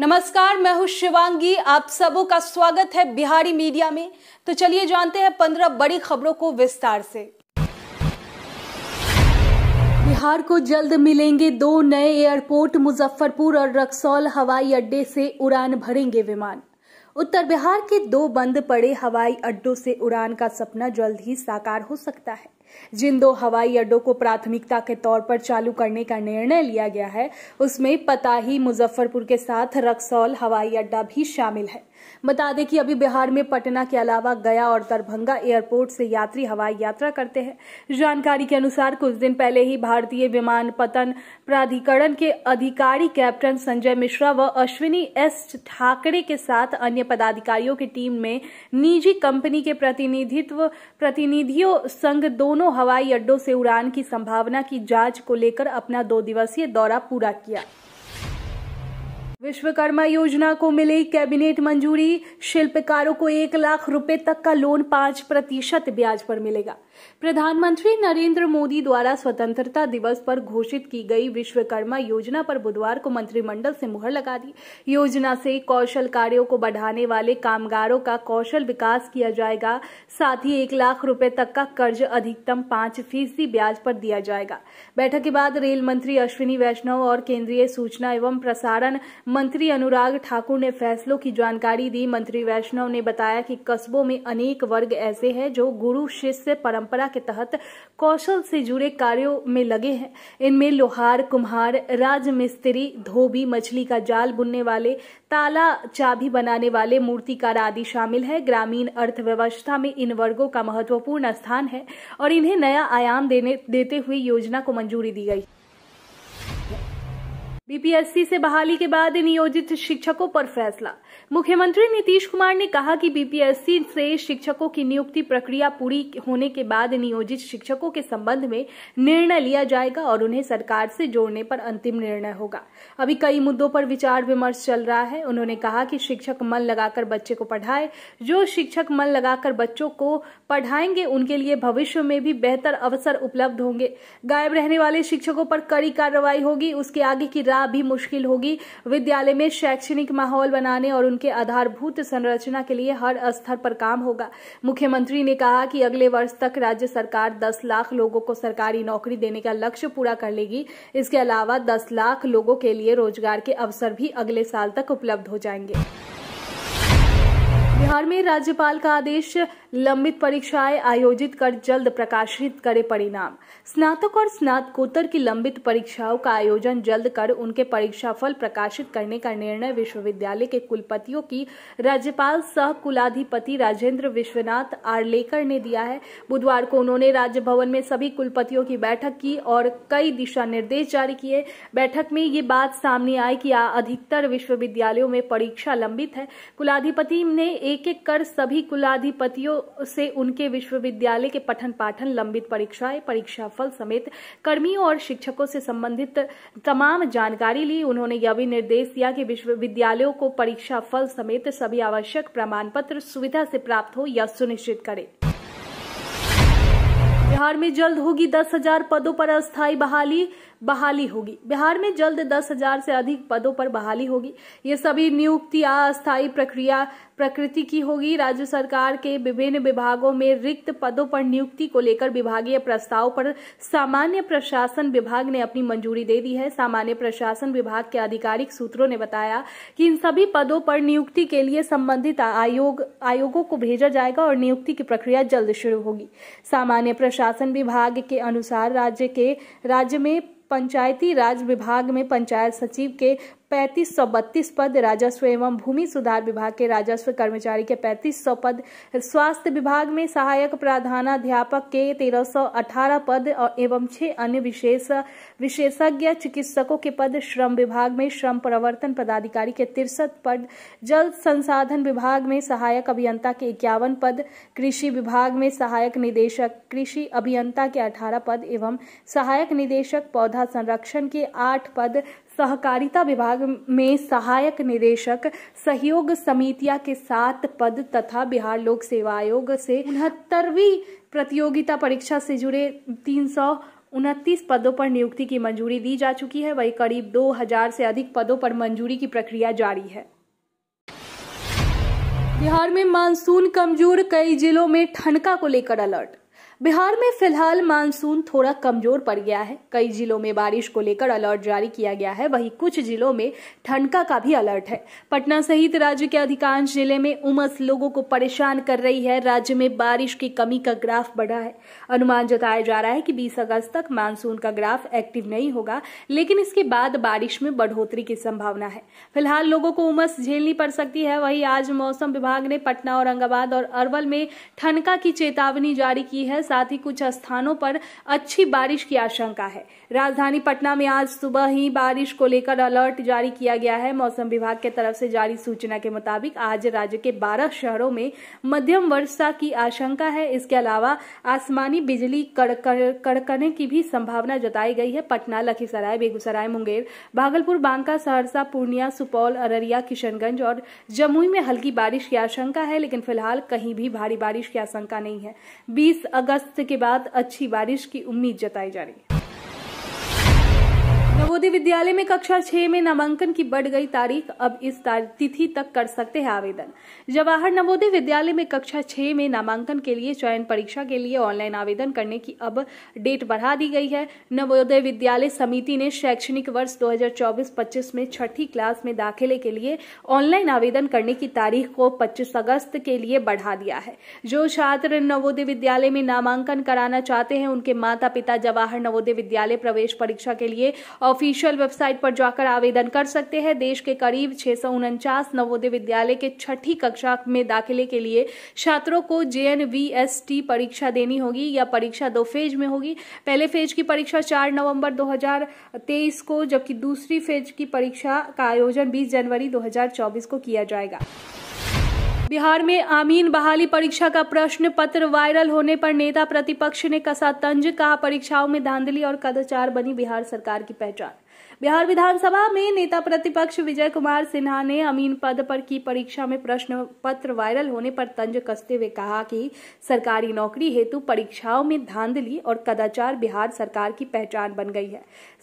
नमस्कार मैं हूं शिवांगी आप सबों का स्वागत है बिहारी मीडिया में तो चलिए जानते हैं पंद्रह बड़ी खबरों को विस्तार से बिहार को जल्द मिलेंगे दो नए एयरपोर्ट मुजफ्फरपुर और रक्सौल हवाई अड्डे से उड़ान भरेंगे विमान उत्तर बिहार के दो बंद पड़े हवाई अड्डों से उड़ान का सपना जल्द ही साकार हो सकता है जिन दो हवाई अड्डों को प्राथमिकता के तौर पर चालू करने का निर्णय लिया गया है उसमें पताही मुजफ्फरपुर के साथ रक्सौल हवाई अड्डा भी शामिल है बता दें कि अभी बिहार में पटना के अलावा गया और दरभंगा एयरपोर्ट से यात्री हवाई यात्रा करते हैं जानकारी के अनुसार कुछ दिन पहले ही भारतीय विमान पतन प्राधिकरण के अधिकारी कैप्टन संजय मिश्रा व अश्विनी एस ठाकरे के साथ अन्य पदाधिकारियों की टीम में निजी कंपनी के प्रतिनिधित्व प्रतिनिधियों संघ दो दोनों हवाई अड्डों से उड़ान की संभावना की जांच को लेकर अपना दो दिवसीय दौरा पूरा किया विश्वकर्मा योजना को मिली कैबिनेट मंजूरी शिल्पकारों को एक लाख रुपए तक का लोन पांच प्रतिशत ब्याज पर मिलेगा प्रधानमंत्री नरेंद्र मोदी द्वारा स्वतंत्रता दिवस पर घोषित की गई विश्वकर्मा योजना पर बुधवार को मंत्रिमंडल से मुहर लगा दी योजना से कौशल कार्यों को बढ़ाने वाले कामगारों का कौशल विकास किया जाएगा साथ ही एक लाख रुपए तक का कर्ज अधिकतम पांच फीसदी ब्याज पर दिया जाएगा बैठक के बाद रेल मंत्री अश्विनी वैष्णव और केंद्रीय सूचना एवं प्रसारण मंत्री अनुराग ठाकुर ने फैसलों की जानकारी दी मंत्री वैष्णव ने बताया कि कस्बों में अनेक वर्ग ऐसे हैं जो गुरु शिष्य परम्परा परंपरा के तहत कौशल से जुड़े कार्यों में लगे हैं इनमें लोहार कुम्हार राजमिस्त्री धोबी मछली का जाल बुनने वाले ताला चाबी बनाने वाले मूर्तिकार आदि शामिल है ग्रामीण अर्थव्यवस्था में इन वर्गो का महत्वपूर्ण स्थान है और इन्हें नया आयाम देने देते हुए योजना को मंजूरी दी गई बीपीएससी से बहाली के बाद नियोजित शिक्षकों पर फैसला मुख्यमंत्री नीतीश कुमार ने कहा कि बीपीएससी से शिक्षकों की नियुक्ति प्रक्रिया पूरी होने के बाद नियोजित शिक्षकों के संबंध में निर्णय लिया जाएगा और उन्हें सरकार से जोड़ने पर अंतिम निर्णय होगा अभी कई मुद्दों पर विचार विमर्श चल रहा है उन्होंने कहा कि शिक्षक मन लगाकर बच्चे को पढ़ाए जो शिक्षक मन लगाकर बच्चों को पढ़ाएंगे उनके लिए भविष्य में भी बेहतर अवसर उपलब्ध होंगे गायब रहने वाले शिक्षकों पर कड़ी कार्रवाई होगी उसके आगे की ज़रा भी मुश्किल होगी विद्यालय में शैक्षणिक माहौल बनाने और उनके आधारभूत संरचना के लिए हर स्तर पर काम होगा मुख्यमंत्री ने कहा कि अगले वर्ष तक राज्य सरकार दस लाख लोगों को सरकारी नौकरी देने का लक्ष्य पूरा कर लेगी इसके अलावा दस लाख लोगों के लिए रोजगार के अवसर भी अगले साल तक उपलब्ध हो जाएंगे बिहार में राज्यपाल का आदेश लंबित परीक्षाएं आयोजित कर जल्द प्रकाशित करे परिणाम स्नातक और स्नातकोत्तर की लंबित परीक्षाओं का आयोजन जल्द कर उनके परीक्षा फल प्रकाशित करने का निर्णय विश्वविद्यालय के कुलपतियों की राज्यपाल सह कुलाधिपति राजेंद्र विश्वनाथ आरलेकर ने दिया है बुधवार को उन्होंने राजभवन में सभी कुलपतियों की बैठक की और कई दिशा निर्देश जारी किए बैठक में ये बात सामने आई कि अधिकतर विश्वविद्यालयों में परीक्षा लंबित है कुलाधिपति ने एक एक कर सभी कुलाधिपतियों से उनके विश्वविद्यालय के पठन पाठन लंबित परीक्षाएं परीक्षाफल समेत कर्मियों और शिक्षकों से संबंधित तमाम जानकारी ली उन्होंने यह भी निर्देश दिया कि विश्वविद्यालयों को परीक्षाफल समेत सभी आवश्यक प्रमाण पत्र सुविधा से प्राप्त हो यह सुनिश्चित करें बिहार में जल्द होगी दस हजार पदों पर अस्थायी बहाली बहाली होगी बिहार में जल्द दस हजार से अधिक पदों पर बहाली होगी ये सभी नियुक्ति अस्थायी प्रक्रिया प्रकृति की होगी राज्य सरकार के विभिन्न विभागों में रिक्त पदों पर नियुक्ति को लेकर विभागीय प्रस्ताव पर सामान्य प्रशासन विभाग ने अपनी मंजूरी दे दी है सामान्य प्रशासन विभाग के आधिकारिक सूत्रों ने बताया कि इन सभी पदों पर नियुक्ति के लिए संबंधित आयोग आयोगों को भेजा जाएगा और नियुक्ति की प्रक्रिया जल्द शुरू होगी सामान्य प्रशासन विभाग के अनुसार राज्य के राज्य में पंचायती राज विभाग में पंचायत सचिव के पैंतीस सौ बत्तीस पद राजस्व एवं भूमि सुधार विभाग के राजस्व कर्मचारी के पैंतीस सौ पद स्वास्थ्य विभाग में सहायक प्राधानाध्यापक के तेरह सौ अठारह पद एवं छह अन्य विशेष विशेषज्ञ चिकित्सकों के पद श्रम विभाग में श्रम प्रवर्तन पदाधिकारी के तिरसठ पद जल संसाधन विभाग में सहायक अभियंता के इक्यावन पद कृषि विभाग में सहायक निदेशक कृषि अभियंता के अठारह पद एवं सहायक निदेशक पौधा संरक्षण के आठ पद सहकारिता विभाग में सहायक निदेशक सहयोग समितिया के सात पद तथा बिहार लोक सेवा आयोग से उनहत्तरवीं प्रतियोगिता परीक्षा से जुड़े तीन सौ उनतीस पदों पर नियुक्ति की मंजूरी दी जा चुकी है वही करीब 2000 से अधिक पदों पर मंजूरी की प्रक्रिया जारी है बिहार में मानसून कमजोर कई जिलों में ठनका को लेकर अलर्ट बिहार में फिलहाल मानसून थोड़ा कमजोर पड़ गया है कई जिलों में बारिश को लेकर अलर्ट जारी किया गया है वहीं कुछ जिलों में ठंड का भी अलर्ट है पटना सहित राज्य के अधिकांश जिले में उमस लोगों को परेशान कर रही है राज्य में बारिश की कमी का ग्राफ बढ़ा है अनुमान जताया जा रहा है कि बीस अगस्त तक मानसून का ग्राफ एक्टिव नहीं होगा लेकिन इसके बाद बारिश में बढ़ोतरी की संभावना है फिलहाल लोगों को उमस झेलनी पड़ सकती है वही आज मौसम विभाग ने पटना औरंगाबाद और अरवल में ठनका की चेतावनी जारी की है साथ ही कुछ स्थानों पर अच्छी बारिश की आशंका है राजधानी पटना में आज सुबह ही बारिश को लेकर अलर्ट जारी किया गया है मौसम विभाग के तरफ से जारी सूचना के मुताबिक आज राज्य के 12 शहरों में मध्यम वर्षा की आशंका है इसके अलावा आसमानी बिजली कड़कने की भी संभावना जताई गई है पटना लखीसराय बेगूसराय मुंगेर भागलपुर बांका सहरसा पूर्णिया सुपौल अररिया किशनगंज और जमुई में हल्की बारिश की आशंका है लेकिन फिलहाल कहीं भी भारी बारिश की आशंका नहीं है बीस अगस्त अस्त के बाद अच्छी बारिश की उम्मीद जताई जा रही है नवोदय विद्यालय में कक्षा छह में नामांकन की बढ़ गई तारीख अब इस तिथि तक कर सकते हैं आवेदन जवाहर नवोदय विद्यालय में कक्षा छह में नामांकन के लिए चयन परीक्षा के लिए ऑनलाइन आवेदन करने की अब डेट बढ़ा दी गई है नवोदय विद्यालय समिति ने शैक्षणिक वर्ष 2024-25 में छठी क्लास में दाखिले के लिए ऑनलाइन आवेदन करने की तारीख को पच्चीस अगस्त के लिए बढ़ा दिया है जो छात्र नवोदय विद्यालय में नामांकन कराना चाहते हैं उनके माता पिता जवाहर नवोदय विद्यालय प्रवेश परीक्षा के लिए ऑफिस ऑफिशियल वेबसाइट पर जाकर आवेदन कर सकते हैं देश के करीब छह सौ उनचास नवोदय विद्यालय के छठी कक्षा में दाखिले के लिए छात्रों को जे परीक्षा देनी होगी यह परीक्षा दो फेज में होगी पहले फेज की परीक्षा चार नवम्बर 2023 को जबकि दूसरी फेज की परीक्षा का आयोजन 20 जनवरी 2024 को किया जाएगा बिहार में आमीन बहाली परीक्षा का प्रश्न पत्र वायरल होने पर नेता प्रतिपक्ष ने कसा तंज कहा परीक्षाओं में धांधली और कदाचार बनी बिहार सरकार की पहचान बिहार विधानसभा में नेता प्रतिपक्ष विजय कुमार सिन्हा ने अमीन पद पर की परीक्षा में प्रश्न पत्र वायरल होने पर तंज कसते हुए कहा कि सरकारी नौकरी हेतु परीक्षाओं में धांधली और कदाचार बिहार सरकार की पहचान बन गई है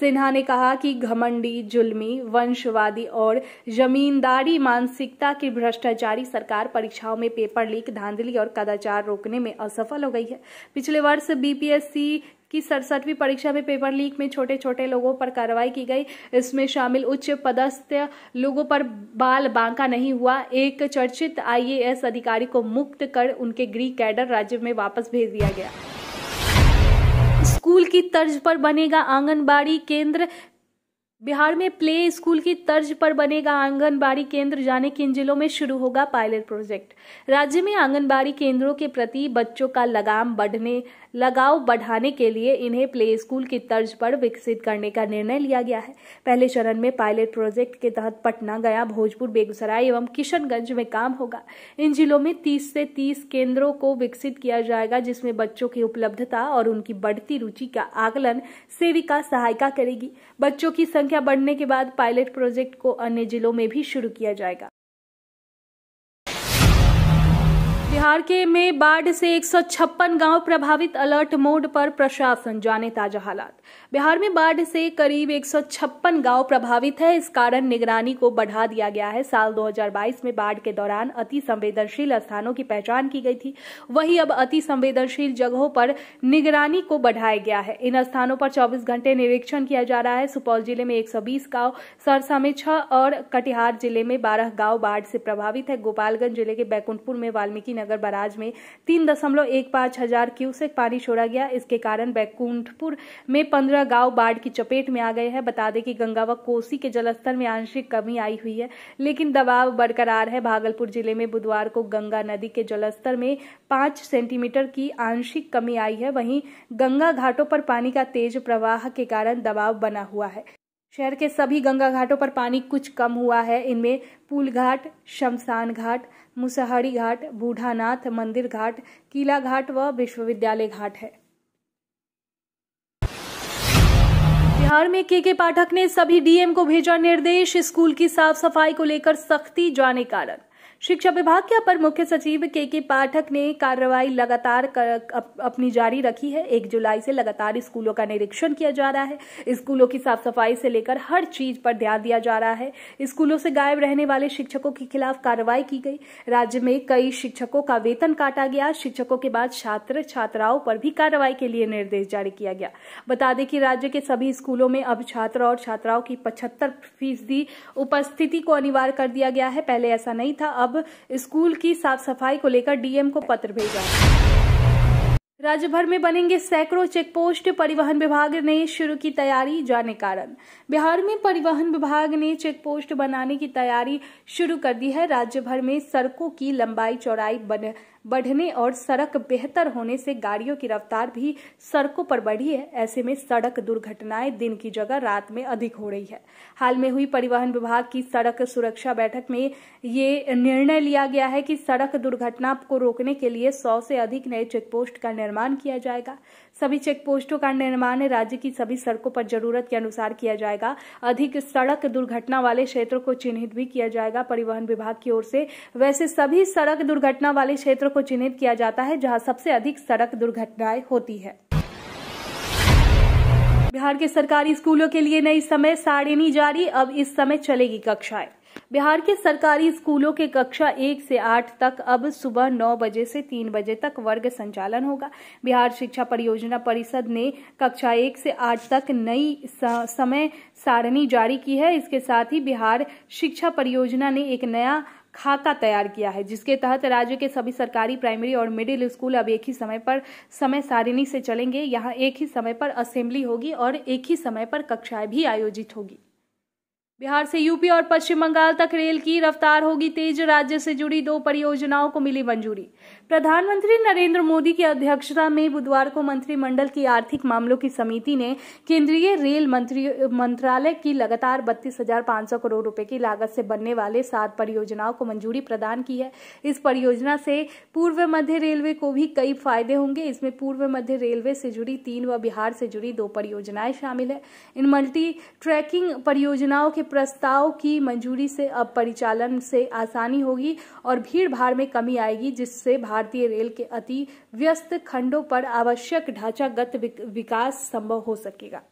सिन्हा ने कहा कि घमंडी जुल्मी वंशवादी और जमींदारी मानसिकता की भ्रष्टाचारी सरकार परीक्षाओं में पेपर लीक धांधली और कदाचार रोकने में असफल हो गई है पिछले वर्ष बीपीएससी कि सड़सठवीं परीक्षा में पेपर लीक में छोटे छोटे लोगों पर कार्रवाई की गई इसमें शामिल उच्च पदस्थ लोगों पर बाल बांका नहीं हुआ एक चर्चित आईएएस अधिकारी को मुक्त कर उनके गृह कैडर राज्य में वापस भेज दिया गया स्कूल की तर्ज पर बनेगा आंगनबाड़ी केंद्र बिहार में प्ले स्कूल की तर्ज पर बनेगा आंगनबाड़ी केंद्र जाने किन जिलों में शुरू होगा पायलट प्रोजेक्ट राज्य में आंगनबाड़ी केंद्रों के प्रति बच्चों का लगाम बढ़ने लगाव बढ़ाने के लिए इन्हें प्ले स्कूल की तर्ज पर विकसित करने का निर्णय लिया गया है पहले चरण में पायलट प्रोजेक्ट के तहत पटना गया भोजपुर बेगूसराय एवं किशनगंज में काम होगा इन जिलों में तीस से तीस केंद्रों को विकसित किया जाएगा जिसमें बच्चों की उपलब्धता और उनकी बढ़ती रुचि का आकलन सेविका सहायिका करेगी बच्चों की संख्या बढ़ने के बाद पायलट प्रोजेक्ट को अन्य जिलों में भी शुरू किया जाएगा बिहार के में बाढ़ से एक गांव प्रभावित अलर्ट मोड पर प्रशासन जाने ताजा हालात बिहार में बाढ़ से करीब एक गांव प्रभावित है इस कारण निगरानी को बढ़ा दिया गया है साल 2022 में बाढ़ के दौरान अति संवेदनशील स्थानों की पहचान की गई थी वहीं अब अति संवेदनशील जगहों पर निगरानी को बढ़ाया गया है इन स्थानों पर चौबीस घंटे निरीक्षण किया जा रहा है सुपौल जिले में एक गांव सरसा में छह और कटिहार जिले में बारह गांव बाढ़ से प्रभावित है गोपालगंज जिले के बैकुंठपुर में वाल्मीकि नगर सागर बराज में तीन दशमलव एक पाँच हजार क्यूसेक पानी छोड़ा गया इसके कारण बैकुंठपुर में पंद्रह गांव बाढ़ की चपेट में आ गए हैं बता दें कि गंगा व कोसी के जलस्तर में आंशिक कमी आई हुई है लेकिन दबाव बरकरार है भागलपुर जिले में बुधवार को गंगा नदी के जलस्तर में पाँच सेंटीमीटर की आंशिक कमी आई है वहीं गंगा घाटों पर पानी का तेज प्रवाह के कारण दबाव बना हुआ है शहर के सभी गंगा घाटों पर पानी कुछ कम हुआ है इनमें पुल घाट शमशान घाट मुसहरी घाट बूढ़ानाथ मंदिर घाट किला घाट व विश्वविद्यालय घाट है बिहार में के के पाठक ने सभी डीएम को भेजा निर्देश स्कूल की साफ सफाई को लेकर सख्ती जाने कारण शिक्षा विभाग के अपर मुख्य सचिव के के पाठक ने कार्रवाई लगातार कर, अप, अपनी जारी रखी है एक जुलाई से लगातार स्कूलों का निरीक्षण किया जा रहा है स्कूलों की साफ सफाई से लेकर हर चीज पर ध्यान दिया जा रहा है स्कूलों से गायब रहने वाले शिक्षकों के खिलाफ कार्रवाई की गई राज्य में कई शिक्षकों का वेतन काटा गया शिक्षकों के बाद छात्र छात्राओं पर भी कार्रवाई के लिए निर्देश जारी किया गया बता दें कि राज्य के सभी स्कूलों में अब छात्र और छात्राओं की पचहत्तर फीसदी उपस्थिति को अनिवार्य कर दिया गया है पहले ऐसा नहीं था अब अब स्कूल की साफ सफाई को लेकर डीएम को पत्र भेजा राज्य भर में बनेंगे सैकड़ों चेक पोस्ट परिवहन विभाग ने शुरू की तैयारी जाने कारण बिहार में परिवहन विभाग ने चेक पोस्ट बनाने की तैयारी शुरू कर दी है राज्य भर में सड़कों की लंबाई चौड़ाई बढ़ने और सड़क बेहतर होने से गाड़ियों की रफ्तार भी सड़कों पर बढ़ी है ऐसे में सड़क दुर्घटनाएं दिन की जगह रात में अधिक हो रही है हाल में हुई परिवहन विभाग की सड़क सुरक्षा बैठक में ये निर्णय लिया गया है कि सड़क दुर्घटना को रोकने के लिए सौ से अधिक नए चेकपोस्ट का निर्माण किया जाएगा सभी चेकपोस्टों का निर्माण राज्य की सभी सड़कों पर जरूरत के अनुसार किया जाएगा अधिक सड़क दुर्घटना वाले क्षेत्रों को चिन्हित भी किया जाएगा परिवहन विभाग की ओर से वैसे सभी सड़क दुर्घटना वाले क्षेत्रों क्षेत्रों को चिन्हित किया जाता है जहां सबसे अधिक सड़क दुर्घटनाएं होती है बिहार के सरकारी स्कूलों के लिए नई समय सारिणी जारी अब इस समय चलेगी कक्षाएं बिहार के सरकारी स्कूलों के कक्षा एक से आठ तक अब सुबह नौ बजे से तीन बजे तक वर्ग संचालन होगा बिहार शिक्षा परियोजना परिषद ने कक्षा एक से आठ तक नई समय सारणी जारी की है इसके साथ ही बिहार शिक्षा परियोजना ने एक नया खाका तैयार किया है जिसके तहत राज्य के सभी सरकारी प्राइमरी और मिडिल स्कूल अब एक ही समय पर समय सारिणी से चलेंगे यहाँ एक ही समय पर असेंबली होगी और एक ही समय पर कक्षाएं भी आयोजित होगी बिहार से यूपी और पश्चिम बंगाल तक रेल की रफ्तार होगी तेज राज्य से जुड़ी दो परियोजनाओं को मिली मंजूरी प्रधानमंत्री नरेंद्र मोदी की अध्यक्षता में बुधवार को मंत्रिमंडल की आर्थिक मामलों की समिति ने केंद्रीय रेल मंत्री मंत्रालय की लगातार बत्तीस हजार पाँच सौ करोड़ रुपए की लागत से बनने वाले सात परियोजनाओं को मंजूरी प्रदान की है इस परियोजना से पूर्व मध्य रेलवे को भी कई फायदे होंगे इसमें पूर्व मध्य रेलवे से जुड़ी तीन व बिहार से जुड़ी दो परियोजनाएं शामिल है इन मल्टी ट्रैकिंग परियोजनाओं के प्रस्ताव की मंजूरी से अब परिचालन से आसानी होगी और भीड़ भाड़ में कमी आएगी जिससे भारतीय रेल के अति व्यस्त खंडों पर आवश्यक ढांचागत विकास संभव हो सकेगा